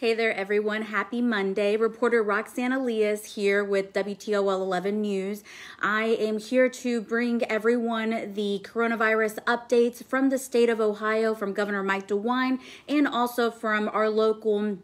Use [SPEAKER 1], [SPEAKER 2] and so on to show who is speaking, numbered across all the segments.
[SPEAKER 1] Hey there, everyone. Happy Monday. Reporter Roxana Elias here with WTOL 11 News. I am here to bring everyone the coronavirus updates from the state of Ohio, from Governor Mike DeWine, and also from our local.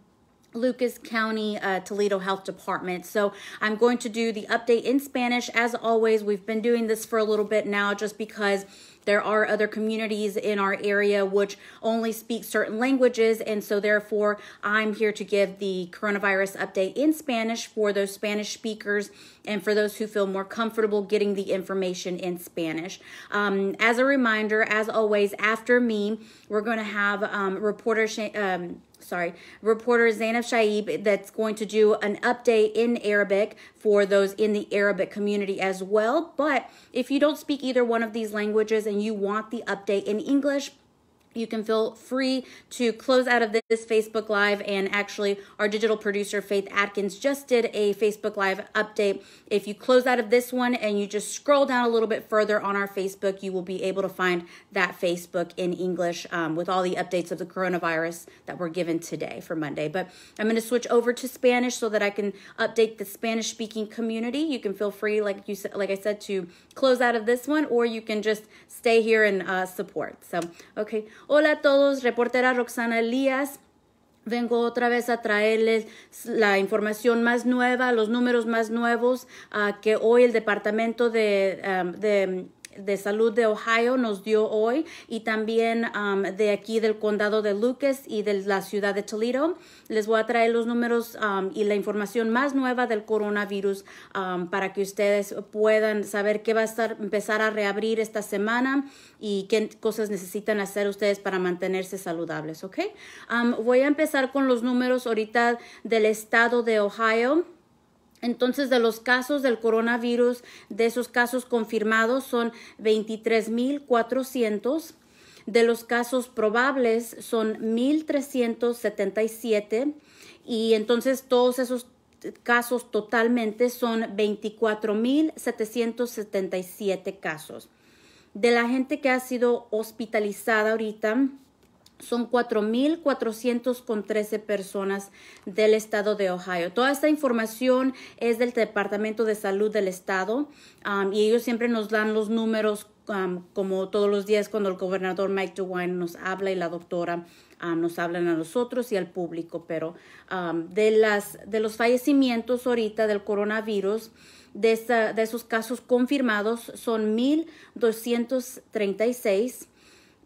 [SPEAKER 1] Lucas County uh, Toledo Health Department. So I'm going to do the update in Spanish. As always, we've been doing this for a little bit now just because there are other communities in our area which only speak certain languages, and so therefore I'm here to give the coronavirus update in Spanish for those Spanish speakers and for those who feel more comfortable getting the information in Spanish. Um, as a reminder, as always, after me, we're going to have um, reporter um, sorry, reporter Zainab Shaib that's going to do an update in Arabic for those in the Arabic community as well. But if you don't speak either one of these languages and you want the update in English, you can feel free to close out of this Facebook Live. And actually, our digital producer, Faith Atkins, just did a Facebook Live update. If you close out of this one and you just scroll down a little bit further on our Facebook, you will be able to find that Facebook in English um, with all the updates of the coronavirus that were given today for Monday. But I'm going to switch over to Spanish so that I can update the Spanish speaking community. You can feel free, like you said, like I said, to close out of this one, or you can just stay here and uh, support. So, okay. Hola a todos, reportera Roxana Elías. Vengo otra vez a traerles la información más nueva, los números más nuevos que hoy el Departamento de um, de Salud de Ohio nos dio hoy y también um, de aquí del condado de Lucas y de la ciudad de Toledo. Les voy a traer los números um, y la información más nueva del coronavirus um, para que ustedes puedan saber qué va a empezar a reabrir esta semana y qué cosas necesitan hacer ustedes para mantenerse saludables, voy a empezar con los números ahorita del estado de Ohio. Entonces, de los casos del coronavirus, de esos casos confirmados son 23,400. De los casos probables son 1,377. Y entonces todos esos casos totalmente son 24,777 casos. De la gente que ha sido hospitalizada ahorita, son 4.413 personas del estado de Ohio. Toda esta información es del Departamento de Salud del estado um, y ellos siempre nos dan los números um, como todos los días cuando el gobernador Mike DeWine nos habla y la doctora um, nos hablan a nosotros y al público. Pero de, las, de los fallecimientos ahorita del coronavirus, de, de esos casos confirmados son 1.236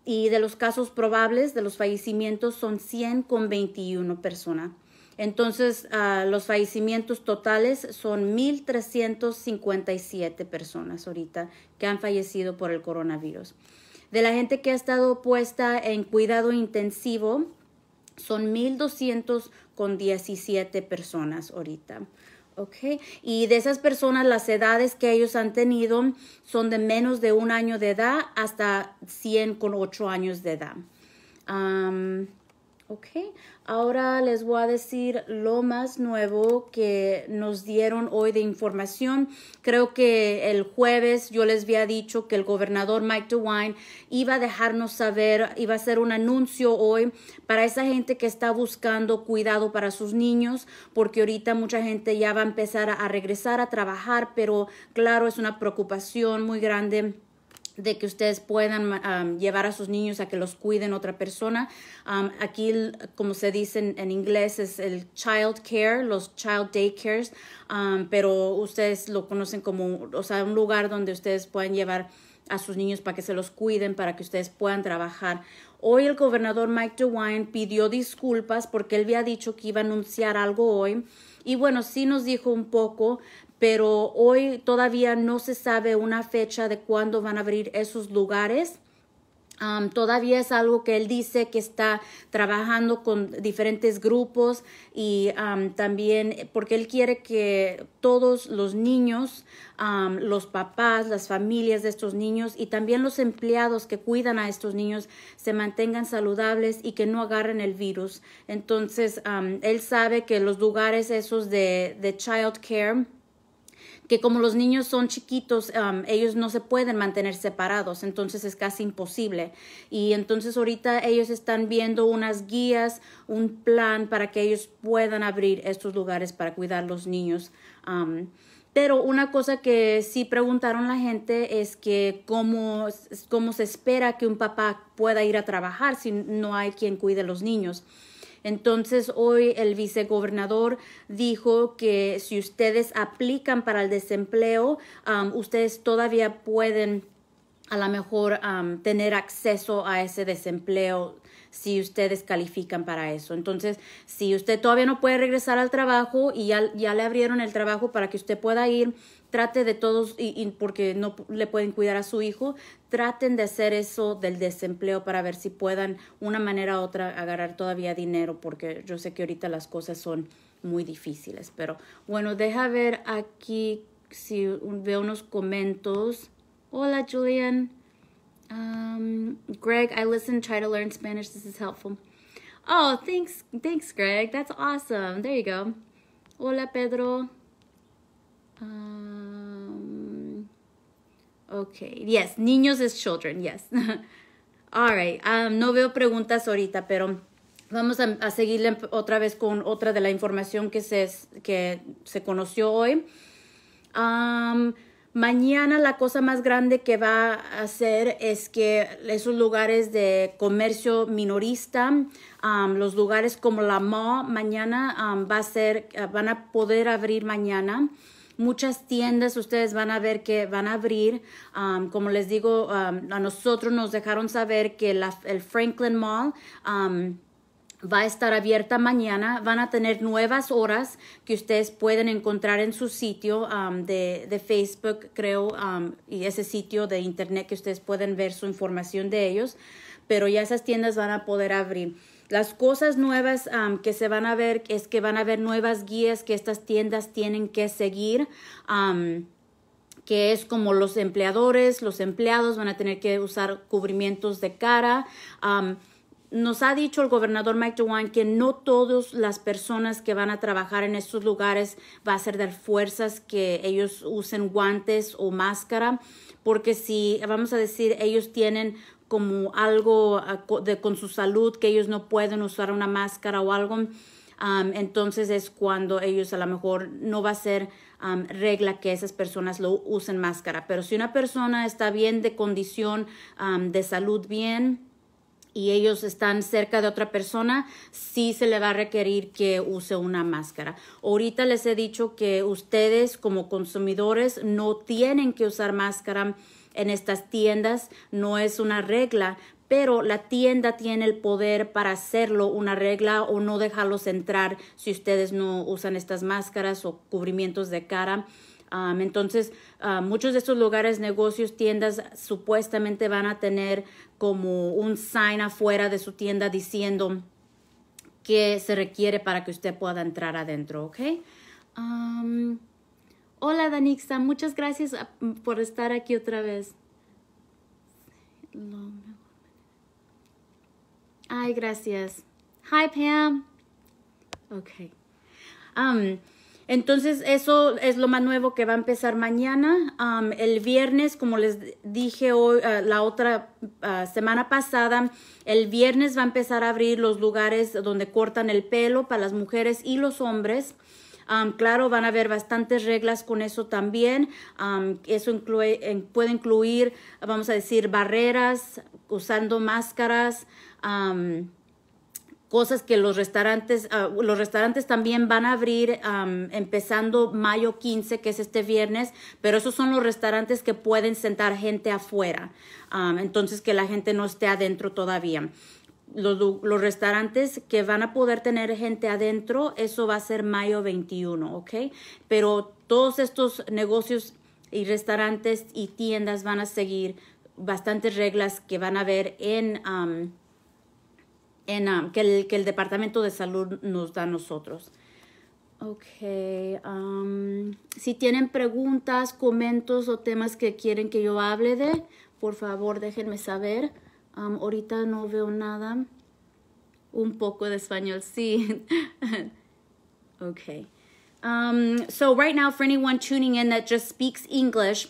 [SPEAKER 1] y de los casos probables de los fallecimientos son 100 con 21 personas. Entonces, ah, los fallecimientos totales son 1.357 personas ahorita que han fallecido por el coronavirus. De la gente que ha estado puesta en cuidado intensivo, son 1.217 personas ahorita y de esas personas las edades que ellos han tenido son de menos de un año de edad hasta 100 con 8 años de edad. Ok, ahora les voy a decir lo más nuevo que nos dieron hoy de información. Creo que el jueves yo les había dicho que el gobernador Mike DeWine iba a dejarnos saber, iba a hacer un anuncio hoy para esa gente que está buscando cuidado para sus niños, porque ahorita mucha gente ya va a empezar a regresar a trabajar, pero claro, es una preocupación muy grande de que ustedes puedan llevar a sus niños a que los cuiden otra persona. aquí, como se dice en, inglés, es el child care, los child day pero ustedes lo conocen como, o sea, un lugar donde ustedes pueden llevar a sus niños para que se los cuiden, para que ustedes puedan trabajar. Hoy el gobernador Mike DeWine pidió disculpas porque él había dicho que iba a anunciar algo hoy. Y bueno, sí nos dijo un poco, pero hoy todavía no se sabe una fecha de cuándo van a abrir esos lugares. todavía es algo que él dice que está trabajando con diferentes grupos y también porque él quiere que todos los niños, los papás, las familias de estos niños y también los empleados que cuidan a estos niños se mantengan saludables y que no agarren el virus. Entonces, él sabe que los lugares esos de, de child care, que como los niños son chiquitos, ellos no se pueden mantener separados, entonces es casi imposible. Y entonces ahorita ellos están viendo unas guías, un plan para que ellos puedan abrir estos lugares para cuidar a los niños. pero una cosa que sí preguntaron la gente es que cómo, cómo se espera que un papá pueda ir a trabajar si no hay quien cuide a los niños. Entonces hoy el vicegobernador dijo que si ustedes aplican para el desempleo, ustedes todavía pueden a lo mejor tener acceso a ese desempleo si ustedes califican para eso. Entonces, si usted todavía no puede regresar al trabajo y ya le abrieron el trabajo para que usted pueda ir, trate de todos, y, porque no le pueden cuidar a su hijo, traten de hacer eso del desempleo para ver si puedan una manera u otra agarrar todavía dinero, porque yo sé que ahorita las cosas son muy difíciles. Pero bueno, deja ver aquí si veo unos comentarios. Hola Julian. Um, Greg, I listen, try to learn Spanish. This is helpful. Oh, thanks, thanks, Greg. That's awesome. There you go. Hola Pedro. Ok, um, okay, yes, niños es children, yes. All right, um, no veo preguntas ahorita, pero vamos a, a seguir otra vez con otra de la información que se, que se conoció hoy. Um, mañana la cosa más grande que va a hacer es que esos lugares de comercio minorista, um, los lugares como la MO, mañana um, va a ser, van a poder abrir mañana. Muchas tiendas ustedes van a ver que van a abrir. Um, como les digo, um, a nosotros nos dejaron saber que el Franklin Mall um, va a estar abierta mañana. Van a tener nuevas horas que ustedes pueden encontrar en su sitio de, Facebook, creo, y ese sitio de internet que ustedes pueden ver su información de ellos. Pero ya esas tiendas van a poder abrir. Las cosas nuevas que se van a ver es que van a haber nuevas guías que estas tiendas tienen que seguir. que es como los empleadores, los empleados van a tener que usar cubrimientos de cara. nos ha dicho el gobernador Mike DeWine que no todas las personas que van a trabajar en estos lugares va a ser de fuerzas que ellos usen guantes o máscara, porque si vamos a decir ellos tienen como algo ah, de, con su salud, que ellos no pueden usar una máscara o algo. entonces es cuando ellos a lo mejor no va a ser regla que esas personas lo usen máscara. Pero si una persona está bien de condición de salud bien y ellos están cerca de otra persona, sí se le va a requerir que use una máscara. Ahorita les he dicho que ustedes como consumidores no tienen que usar máscara en estas tiendas. No es una regla, pero la tienda tiene el poder para hacerlo una regla o no dejarlos entrar si ustedes no usan estas máscaras o cubrimientos de cara. entonces, muchos de estos lugares, negocios, tiendas, supuestamente van a tener como un sign afuera de su tienda diciendo que se requiere para que usted pueda entrar adentro, ¿ok? Hola Danixa, muchas gracias ah, por estar aquí otra vez. Ay, gracias. Hi Pam. Ok. entonces eso es lo más nuevo que va a empezar mañana. el viernes, como les dije hoy, ah, la otra ah, semana pasada, el viernes va a empezar a abrir los lugares donde cortan el pelo para las mujeres y los hombres claro, van a haber bastantes reglas con eso también. eso puede incluir, vamos a decir, barreras, usando máscaras. cosas que los restaurantes, ah, los restaurantes también van a abrir empezando mayo 15, que es este viernes, pero esos son los restaurantes que pueden sentar gente afuera, entonces que la gente no esté adentro todavía los, los, restaurantes que van a poder tener gente adentro, eso va a ser mayo 21, ¿ok? Pero todos estos negocios y restaurantes y tiendas van a seguir bastantes reglas que van a ver en, um, en um, que, el, Departamento de Salud nos da a nosotros. Ok, um, si tienen preguntas, comentarios o temas que quieren que yo hable de, por favor déjenme saber. Um, ahorita no veo nada. Un poco de español, sí. okay. Um, so right now, for anyone tuning in that just speaks English,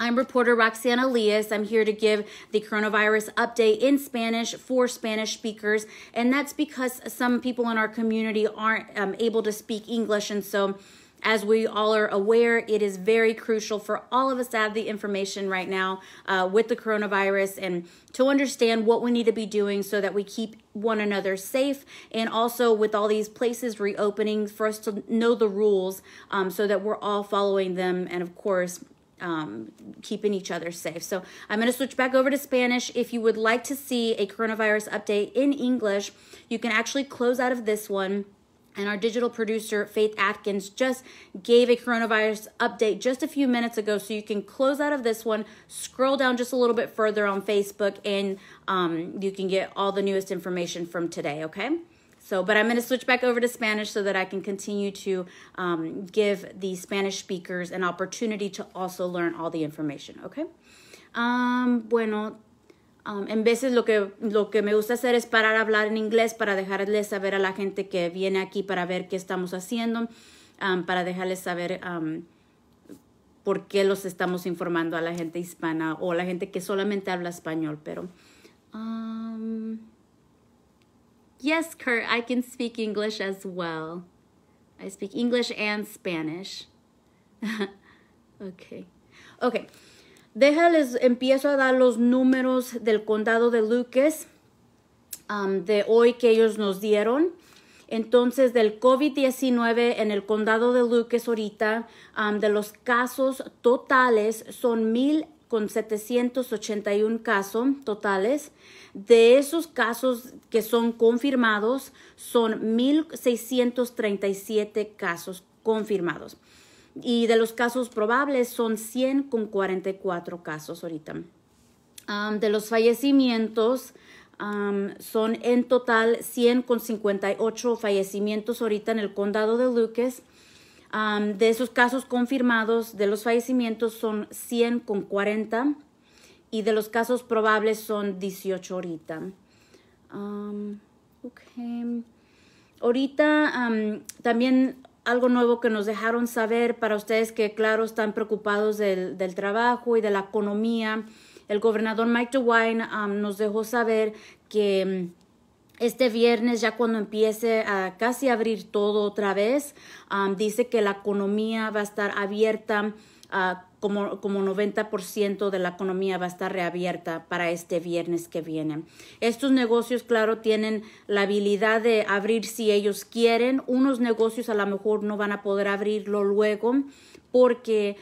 [SPEAKER 1] I'm reporter Roxana Leas. I'm here to give the coronavirus update in Spanish for Spanish speakers. And that's because some people in our community aren't um, able to speak English. And so as we all are aware, it is very crucial for all of us to have the information right now uh, with the coronavirus and to understand what we need to be doing so that we keep one another safe and also with all these places reopening for us to know the rules um, so that we're all following them and of course um, keeping each other safe. So I'm going to switch back over to Spanish. If you would like to see a coronavirus update in English, you can actually close out of this one and our digital producer, Faith Atkins, just gave a coronavirus update just a few minutes ago. So you can close out of this one, scroll down just a little bit further on Facebook, and um, you can get all the newest information from today, okay? So, but I'm going to switch back over to Spanish so that I can continue to um, give the Spanish speakers an opportunity to also learn all the information, okay? Um, bueno, Um, en veces lo que, lo que me gusta hacer es parar a hablar en inglés para dejarles saber a la gente que viene aquí para ver qué estamos haciendo, um, para dejarles saber um, por qué los estamos informando a la gente hispana o a la gente que solamente habla español. Pero, um, yes, Kurt, I can speak English as well. I speak English and Spanish. okay. Okay. Déjales, empiezo a dar los números del condado de Lucas um, de hoy que ellos nos dieron. Entonces, del COVID-19 en el condado de Lucas ahorita, um, de los casos totales son 1.781 casos totales. De esos casos que son confirmados, son 1.637 casos confirmados. Y de los casos probables son 100 con 44 casos ahorita. de los fallecimientos, son en total 100 con 58 fallecimientos ahorita en el condado de Lucas. de esos casos confirmados, de los fallecimientos son 100 con 40 y de los casos probables son 18 ahorita. okay. Ahorita también algo nuevo que nos dejaron saber para ustedes que, claro, están preocupados del, trabajo y de la economía. El gobernador Mike DeWine um, nos dejó saber que mm, este viernes, ya cuando empiece a casi abrir todo otra vez, um, dice que la economía va a estar abierta. Ah, como, 90% de la economía va a estar reabierta para este viernes que viene. Estos negocios, claro, tienen la habilidad de abrir si ellos quieren. Unos negocios a lo mejor no van a poder abrirlo luego porque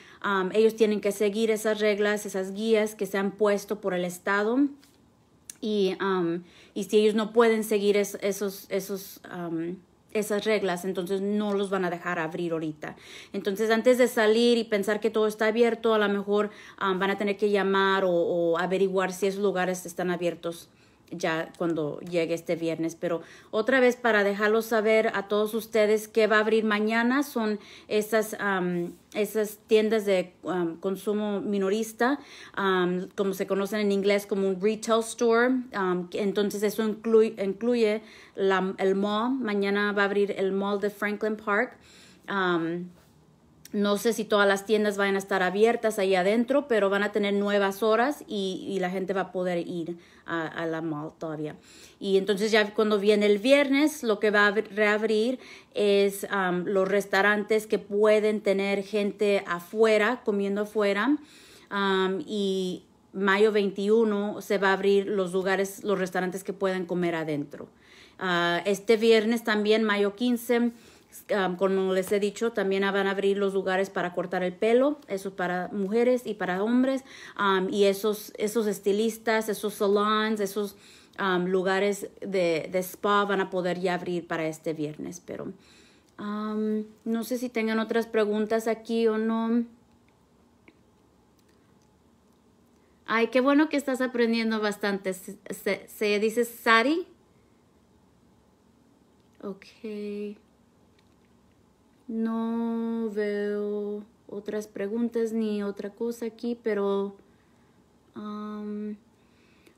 [SPEAKER 1] ellos tienen que seguir esas reglas, esas guías que se han puesto por el Estado. Y, y si ellos no pueden seguir esos, esos esas reglas, entonces no los van a dejar abrir ahorita. Entonces antes de salir y pensar que todo está abierto, a lo mejor ah, van a tener que llamar o, o averiguar si esos lugares están abiertos ya cuando llegue este viernes. Pero otra vez para dejarlo saber a todos ustedes que va a abrir mañana son esas, esas tiendas de consumo minorista, como se conocen en inglés como un retail store. entonces eso incluye, incluye el mall. Mañana va a abrir el mall de Franklin Park. No sé si todas las tiendas van a estar abiertas ahí adentro, pero van a tener nuevas horas y, la gente va a poder ir a, la mall todavía. Y entonces ya cuando viene el viernes, lo que va a reabrir es los restaurantes que pueden tener gente afuera, comiendo afuera. y mayo 21 se va a abrir los lugares, los restaurantes que pueden comer adentro. Ah, este viernes también, mayo 15 como les he dicho, también van a abrir los lugares para cortar el pelo, eso para mujeres y para hombres, y esos, esos estilistas, esos salons, esos lugares de, spa van a poder ya abrir para este viernes, pero no sé si tengan otras preguntas aquí o no. Ay, qué bueno que estás aprendiendo bastante. Se, se dice Sari. Okay. No veo otras preguntas ni otra cosa aquí, pero...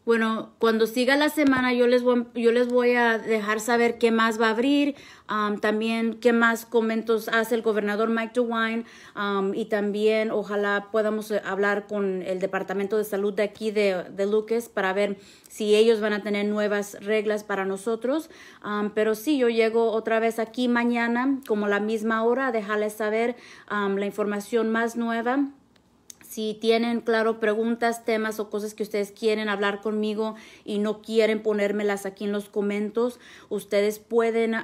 [SPEAKER 1] Bueno, cuando siga la semana yo les voy, yo les voy a dejar saber qué más va a abrir, um, también qué más comentos hace el gobernador Mike DeWine um, y también ojalá podamos eh, hablar con el Departamento de Salud de aquí de, de Lucas para ver si ellos van a tener nuevas reglas para nosotros. Um, pero sí, yo llego otra vez aquí mañana como la misma hora a dejarles saber la información más nueva si tienen, claro, preguntas, temas o cosas que ustedes quieren hablar conmigo y no quieren ponérmelas aquí en los comentarios, ustedes pueden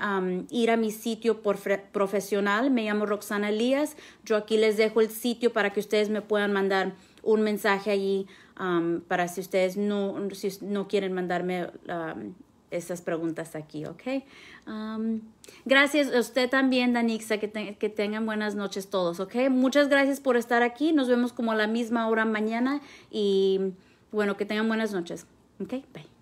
[SPEAKER 1] ir a mi sitio por profesional. Me llamo Roxana Elías. Yo aquí les dejo el sitio para que ustedes me puedan mandar un mensaje allí para si ustedes no, si no quieren mandarme esas preguntas aquí, ¿ok? gracias a usted también, Danixa, que, que tengan buenas noches todos, ¿ok? Muchas gracias por estar aquí, nos vemos como a la misma hora mañana y bueno, que tengan buenas noches, ¿ok? Bye.